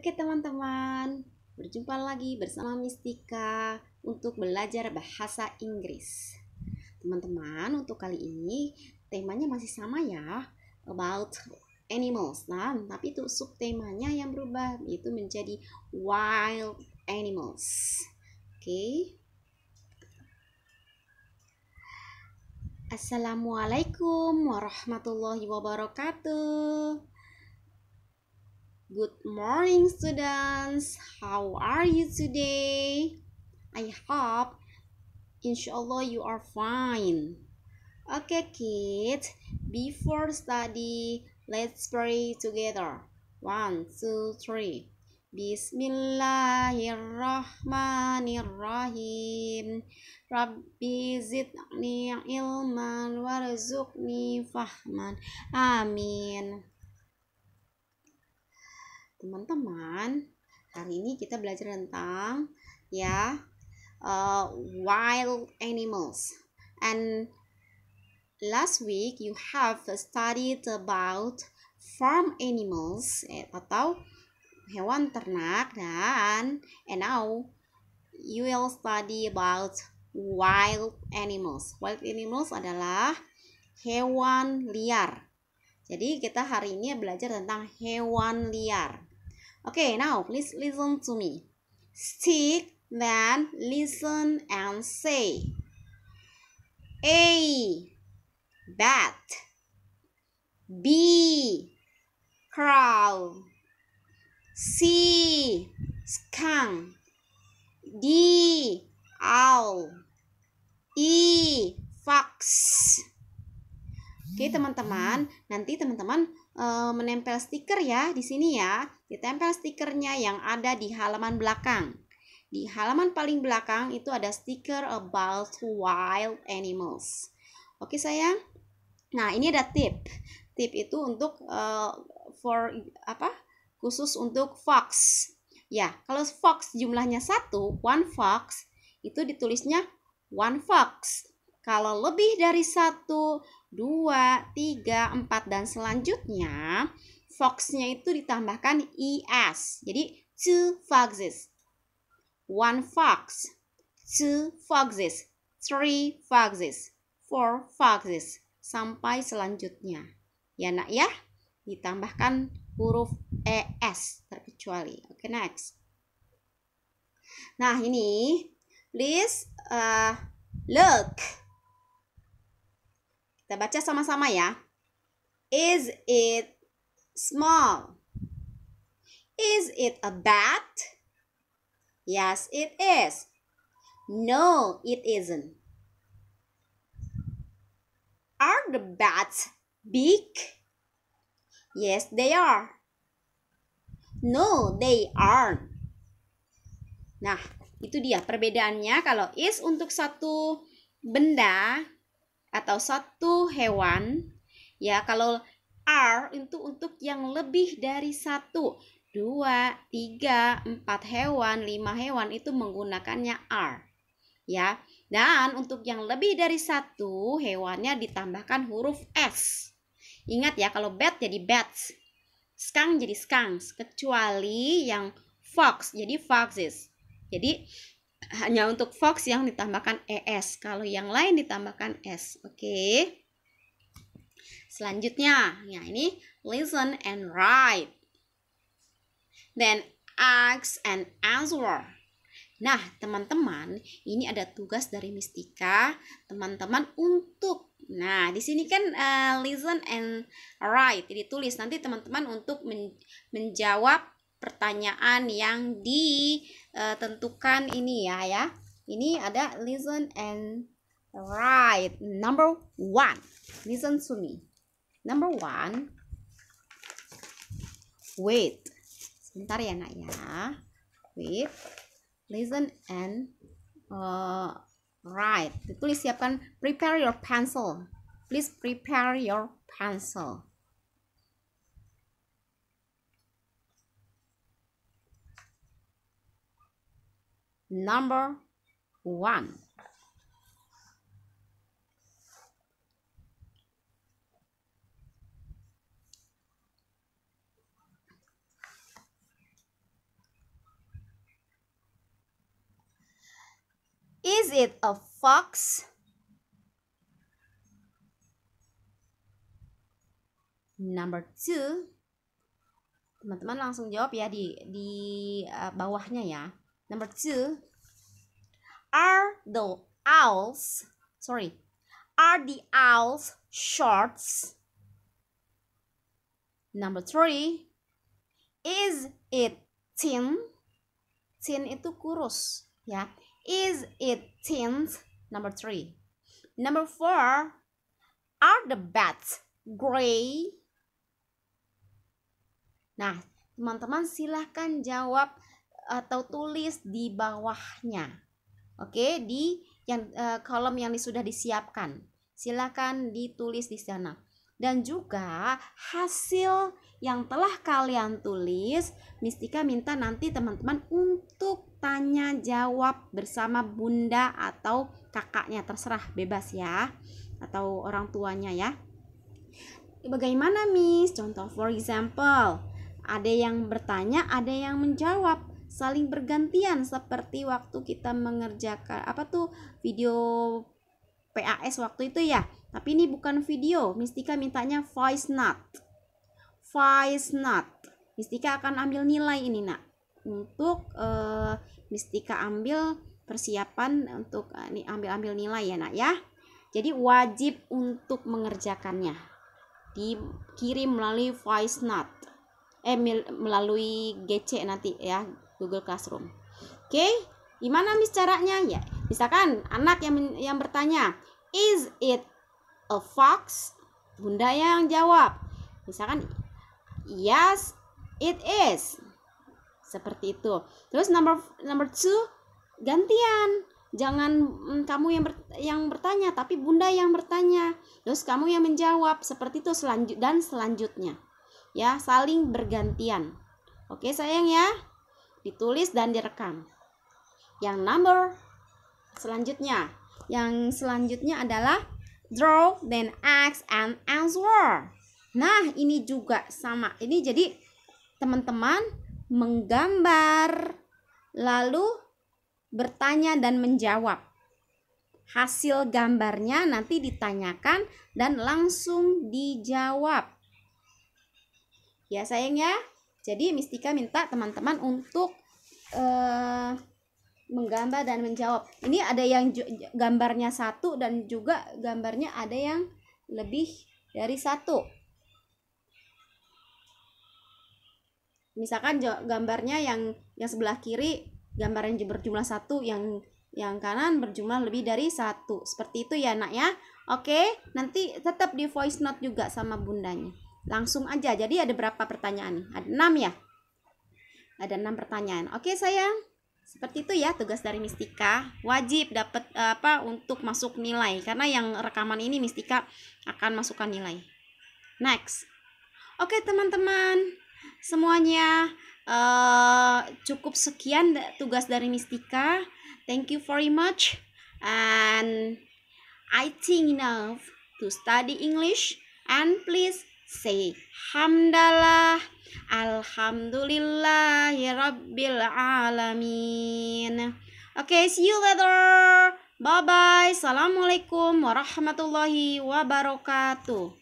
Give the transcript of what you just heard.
Oke teman-teman, berjumpa lagi bersama Mistika untuk belajar bahasa Inggris. Teman-teman, untuk kali ini temanya masih sama ya, about animals. Nah, tapi itu subtemanya yang berubah itu menjadi wild animals. Oke. Assalamualaikum warahmatullahi wabarakatuh. Good morning, students. How are you today? I hope, insyaallah, you are fine. Okay, kids, before study, let's pray together. One, two, three. Bismillahirrahmanirrahim. Rabbi zidni ilman warzuqni fahman. Amin teman-teman hari ini kita belajar tentang ya uh, wild animals and last week you have studied about farm animals eh, atau hewan ternak dan and now you will study about wild animals wild animals adalah hewan liar jadi kita hari ini belajar tentang hewan liar Okay, now please listen to me. Stick, then listen and say. A. Bat. B. Crow. C. Skunk. D. Owl. E. Fox. Oke teman-teman, nanti teman-teman e, menempel stiker ya di sini ya. Ditempel stikernya yang ada di halaman belakang. Di halaman paling belakang itu ada stiker about wild animals. Oke sayang. Nah ini ada tip. Tip itu untuk e, for apa? Khusus untuk fox. Ya, kalau fox jumlahnya satu, one fox itu ditulisnya one fox. Kalau lebih dari satu 2, 3, 4, dan selanjutnya foxnya itu ditambahkan es. Jadi two foxes, one fox, two foxes, three foxes, four foxes, sampai selanjutnya. Ya nak ya, ditambahkan huruf es terkecuali. Oke, okay, next. Nah, ini please uh, look kita baca sama-sama ya. Is it small? Is it a bat? Yes, it is. No, it isn't. Are the bats big? Yes, they are. No, they aren't. Nah, itu dia perbedaannya kalau is untuk satu benda atau satu hewan ya kalau R itu untuk yang lebih dari satu dua tiga empat hewan lima hewan itu menggunakannya R ya dan untuk yang lebih dari satu hewannya ditambahkan huruf S ingat ya kalau bat jadi bats skunk jadi skunks kecuali yang fox jadi foxes jadi hanya untuk Fox yang ditambahkan ES. Kalau yang lain ditambahkan S. Oke. Okay. Selanjutnya, ya ini listen and write. Then ask and answer. Nah, teman-teman, ini ada tugas dari Mistika, teman-teman untuk Nah, di sini kan uh, listen and write, jadi tulis. Nanti teman-teman untuk menjawab pertanyaan yang ditentukan eh, ini ya ya. Ini ada listen and write. Number one, listen to me. Number one, wait. Sebentar ya nak ya. Wait, listen and uh, write. Ditulis siapkan prepare your pencil. Please prepare your pencil. number one. Is it a fox? Number two, teman-teman langsung jawab ya di di uh, bawahnya ya. Number two, are the owls, sorry, are the owls shorts? Number three, is it thin? Thin itu kurus, ya. Is it thin? Number three. Number four, are the bats gray? Nah, teman-teman silahkan jawab atau tulis di bawahnya. Oke, di yang e, kolom yang sudah disiapkan. Silakan ditulis di sana. Dan juga hasil yang telah kalian tulis, Mistika minta nanti teman-teman untuk tanya jawab bersama bunda atau kakaknya terserah bebas ya atau orang tuanya ya. Bagaimana Miss? Contoh for example, ada yang bertanya, ada yang menjawab saling bergantian seperti waktu kita mengerjakan apa tuh video PAS waktu itu ya. Tapi ini bukan video, Mistika mintanya voice note. Voice note. Mistika akan ambil nilai ini, Nak. Untuk uh, Mistika ambil persiapan untuk ini eh, ambil-ambil nilai ya, Nak ya. Jadi wajib untuk mengerjakannya. Dikirim melalui voice note. Eh melalui GC nanti ya, Google Classroom. Oke, okay? gimana mis caranya? Ya, misalkan anak yang yang bertanya, "Is it a fox?" Bunda yang jawab. Misalkan, "Yes, it is." Seperti itu. Terus number number two gantian. Jangan mm, kamu yang ber, yang bertanya, tapi Bunda yang bertanya. Terus kamu yang menjawab seperti itu selanjut dan selanjutnya. Ya, saling bergantian. Oke, sayang ya ditulis dan direkam. Yang number selanjutnya, yang selanjutnya adalah draw then ask and answer. Nah, ini juga sama. Ini jadi teman-teman menggambar lalu bertanya dan menjawab. Hasil gambarnya nanti ditanyakan dan langsung dijawab. Ya sayang ya. Jadi Mistika minta teman-teman untuk uh, menggambar dan menjawab. Ini ada yang gambarnya satu dan juga gambarnya ada yang lebih dari satu. Misalkan gambarnya yang yang sebelah kiri gambar yang berjumlah satu, yang yang kanan berjumlah lebih dari satu. Seperti itu ya nak ya. Oke, nanti tetap di voice note juga sama bundanya. Langsung aja. Jadi ada berapa pertanyaan nih? Ada 6 ya? Ada enam pertanyaan. Oke, sayang. Seperti itu ya tugas dari Mistika. Wajib dapat eh, apa untuk masuk nilai karena yang rekaman ini Mistika akan masukkan nilai. Next. Oke, teman-teman. Semuanya uh, cukup sekian tugas dari Mistika. Thank you very much and I think enough to study English and please Say hamdalah ya Rabbil Alamin Oke, okay, see you later Bye-bye Assalamualaikum warahmatullahi wabarakatuh